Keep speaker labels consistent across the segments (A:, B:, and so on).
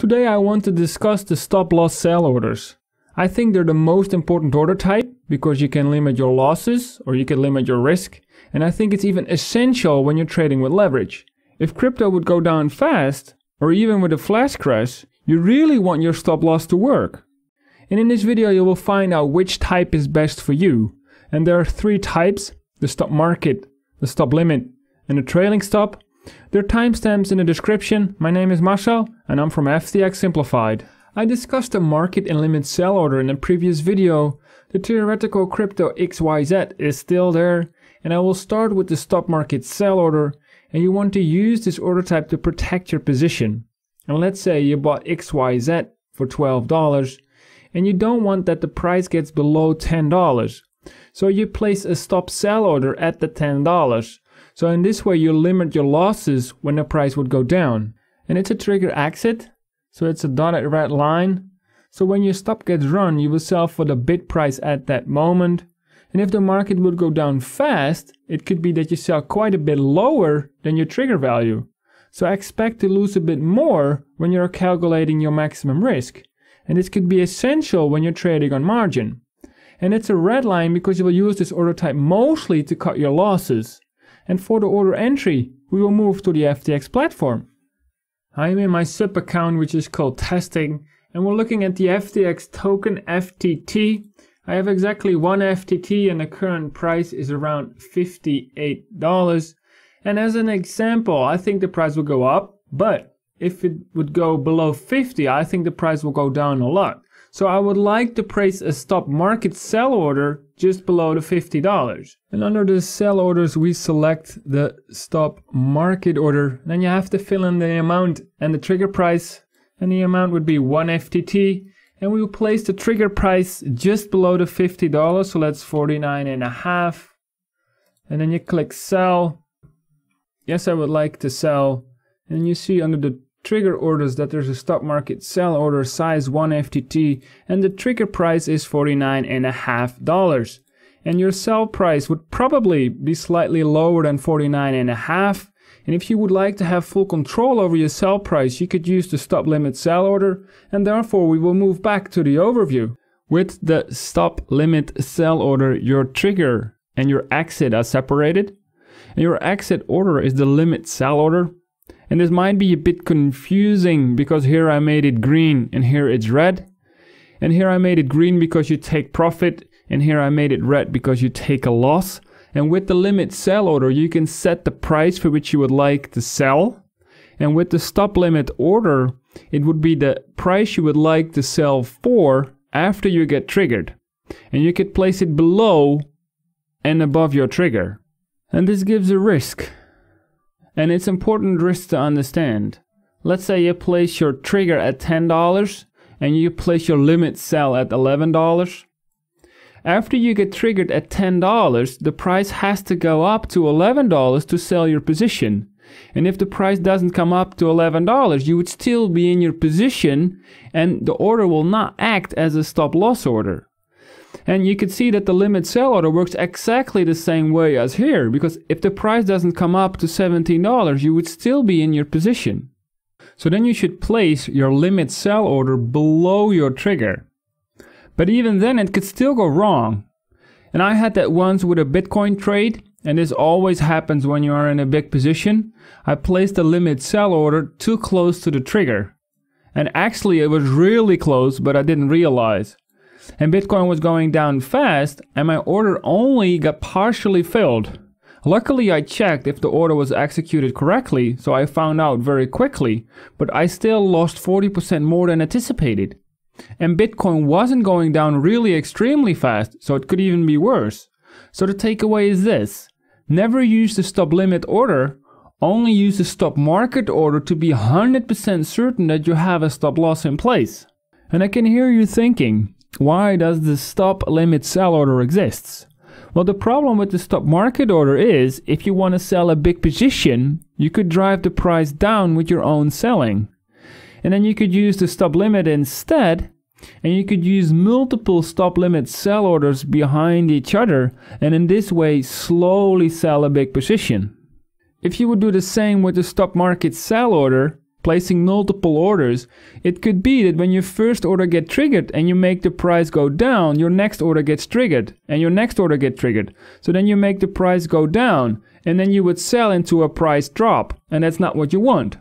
A: Today I want to discuss the stop loss sell orders. I think they're the most important order type because you can limit your losses or you can limit your risk and I think it's even essential when you're trading with leverage. If crypto would go down fast or even with a flash crash, you really want your stop loss to work. And in this video you will find out which type is best for you. And there are three types, the stop market, the stop limit and the trailing stop there are timestamps in the description. My name is Marcel and I'm from FTX Simplified. I discussed the market and limit sell order in a previous video. The theoretical crypto XYZ is still there and I will start with the stop market sell order and you want to use this order type to protect your position. And let's say you bought XYZ for $12 and you don't want that the price gets below $10. So you place a stop sell order at the $10. So in this way you limit your losses when the price would go down. And it's a trigger exit, so it's a dotted red line. So when your stop gets run, you will sell for the bid price at that moment. And if the market would go down fast, it could be that you sell quite a bit lower than your trigger value. So expect to lose a bit more when you're calculating your maximum risk. And this could be essential when you're trading on margin. And it's a red line because you will use this order type mostly to cut your losses and for the order entry, we will move to the FTX platform. I'm in my sub account, which is called testing, and we're looking at the FTX token FTT. I have exactly one FTT and the current price is around $58. And as an example, I think the price will go up, but if it would go below 50, I think the price will go down a lot. So I would like to place a stop market sell order just below the $50. And under the sell orders, we select the stop market order. Then you have to fill in the amount and the trigger price. And the amount would be one FTT. And we will place the trigger price just below the $50. So that's 49 and a half. And then you click sell. Yes, I would like to sell. And you see under the trigger orders that there's a stock market sell order size 1 FTT and the trigger price is $49.5 and your sell price would probably be slightly lower than 49.5 and if you would like to have full control over your sell price you could use the stop limit sell order and therefore we will move back to the overview. With the stop limit sell order your trigger and your exit are separated and your exit order is the limit sell order and this might be a bit confusing because here I made it green and here it's red. And here I made it green because you take profit and here I made it red because you take a loss. And with the limit sell order, you can set the price for which you would like to sell. And with the stop limit order, it would be the price you would like to sell for after you get triggered. And you could place it below and above your trigger. And this gives a risk and it's important risk to understand. Let's say you place your trigger at $10 and you place your limit sell at $11. After you get triggered at $10, the price has to go up to $11 to sell your position. And if the price doesn't come up to $11, you would still be in your position and the order will not act as a stop loss order. And you could see that the limit sell order works exactly the same way as here, because if the price doesn't come up to $17, you would still be in your position. So then you should place your limit sell order below your trigger. But even then it could still go wrong. And I had that once with a Bitcoin trade, and this always happens when you are in a big position. I placed the limit sell order too close to the trigger. And actually it was really close, but I didn't realize and Bitcoin was going down fast and my order only got partially filled. Luckily I checked if the order was executed correctly, so I found out very quickly, but I still lost 40% more than anticipated. And Bitcoin wasn't going down really extremely fast, so it could even be worse. So the takeaway is this, never use the stop limit order, only use the stop market order to be 100% certain that you have a stop loss in place. And I can hear you thinking, why does the stop limit sell order exists? Well, the problem with the stop market order is if you want to sell a big position, you could drive the price down with your own selling. And then you could use the stop limit instead, and you could use multiple stop limit sell orders behind each other, and in this way, slowly sell a big position. If you would do the same with the stop market sell order, placing multiple orders, it could be that when your first order gets triggered and you make the price go down, your next order gets triggered and your next order get triggered. So then you make the price go down and then you would sell into a price drop and that's not what you want.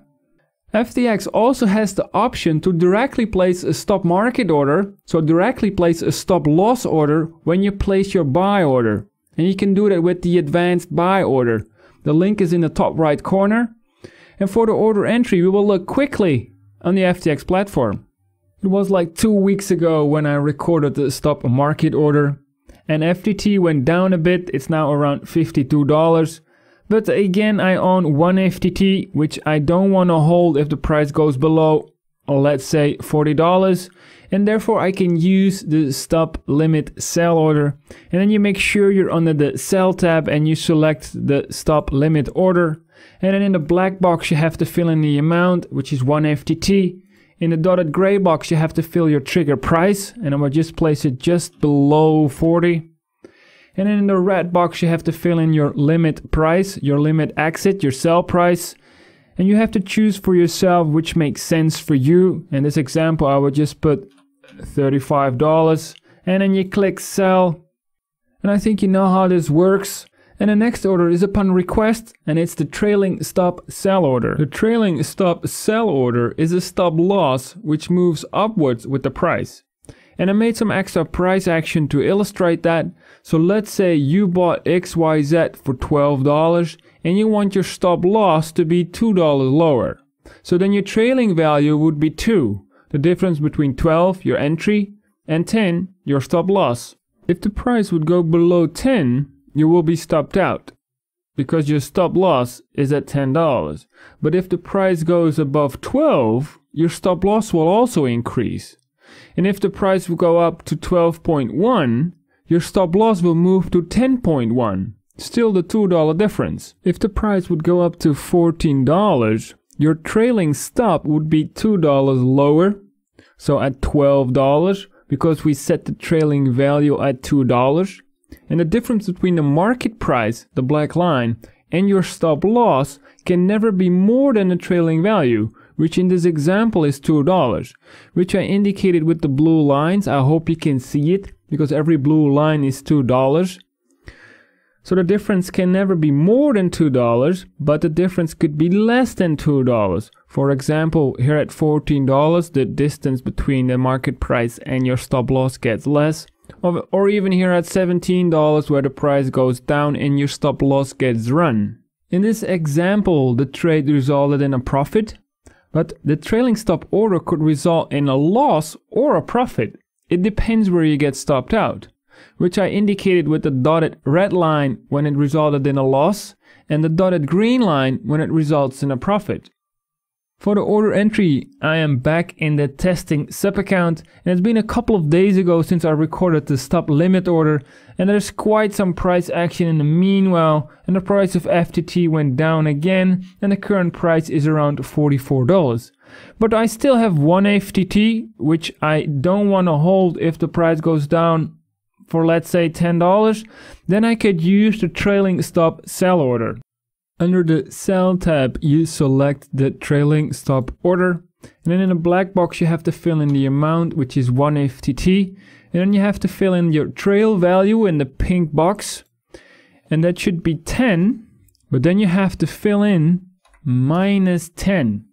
A: FTX also has the option to directly place a stop market order, so directly place a stop loss order when you place your buy order. And you can do that with the advanced buy order. The link is in the top right corner and for the order entry we will look quickly on the FTX platform. It was like two weeks ago when I recorded the stop market order and FTT went down a bit, it's now around $52. But again I own one FTT which I don't want to hold if the price goes below let's say $40 and therefore I can use the stop limit sell order and then you make sure you're under the sell tab and you select the stop limit order and then in the black box, you have to fill in the amount, which is 1 FTT. In the dotted gray box, you have to fill your trigger price, and I'm gonna just place it just below 40. And then in the red box, you have to fill in your limit price, your limit exit, your sell price. And you have to choose for yourself which makes sense for you. In this example, I would just put $35. And then you click sell. And I think you know how this works. And the next order is upon request and it's the trailing stop sell order. The trailing stop sell order is a stop loss which moves upwards with the price. And I made some extra price action to illustrate that. So let's say you bought XYZ for $12 and you want your stop loss to be $2 lower. So then your trailing value would be 2, the difference between 12, your entry, and 10, your stop loss. If the price would go below 10, you will be stopped out because your stop loss is at $10. But if the price goes above 12, your stop loss will also increase. And if the price will go up to 12.1, your stop loss will move to 10.1, still the $2 difference. If the price would go up to $14, your trailing stop would be $2 lower, so at $12, because we set the trailing value at $2 and the difference between the market price, the black line, and your stop loss can never be more than the trailing value, which in this example is $2, which I indicated with the blue lines. I hope you can see it because every blue line is $2. So the difference can never be more than $2, but the difference could be less than $2. For example, here at $14, the distance between the market price and your stop loss gets less or even here at $17 where the price goes down and your stop loss gets run. In this example, the trade resulted in a profit, but the trailing stop order could result in a loss or a profit. It depends where you get stopped out, which I indicated with the dotted red line when it resulted in a loss and the dotted green line when it results in a profit. For the order entry, I am back in the testing sub account and it's been a couple of days ago since I recorded the stop limit order and there's quite some price action in the meanwhile and the price of FTT went down again and the current price is around $44. But I still have one FTT which I don't want to hold if the price goes down for let's say $10, then I could use the trailing stop sell order. Under the Sell tab, you select the trailing stop order. And then in a black box, you have to fill in the amount, which is 1 FTT. And then you have to fill in your trail value in the pink box. And that should be 10. But then you have to fill in minus 10.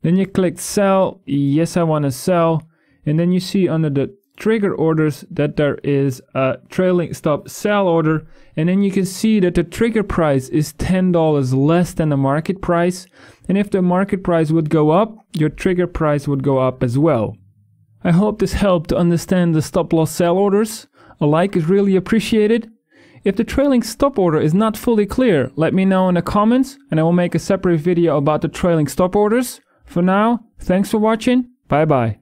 A: Then you click sell. Yes, I want to sell. And then you see under the trigger orders that there is a trailing stop sell order and then you can see that the trigger price is $10 less than the market price and if the market price would go up your trigger price would go up as well. I hope this helped to understand the stop loss sell orders. A like is really appreciated. If the trailing stop order is not fully clear let me know in the comments and I will make a separate video about the trailing stop orders. For now, thanks for watching, bye bye.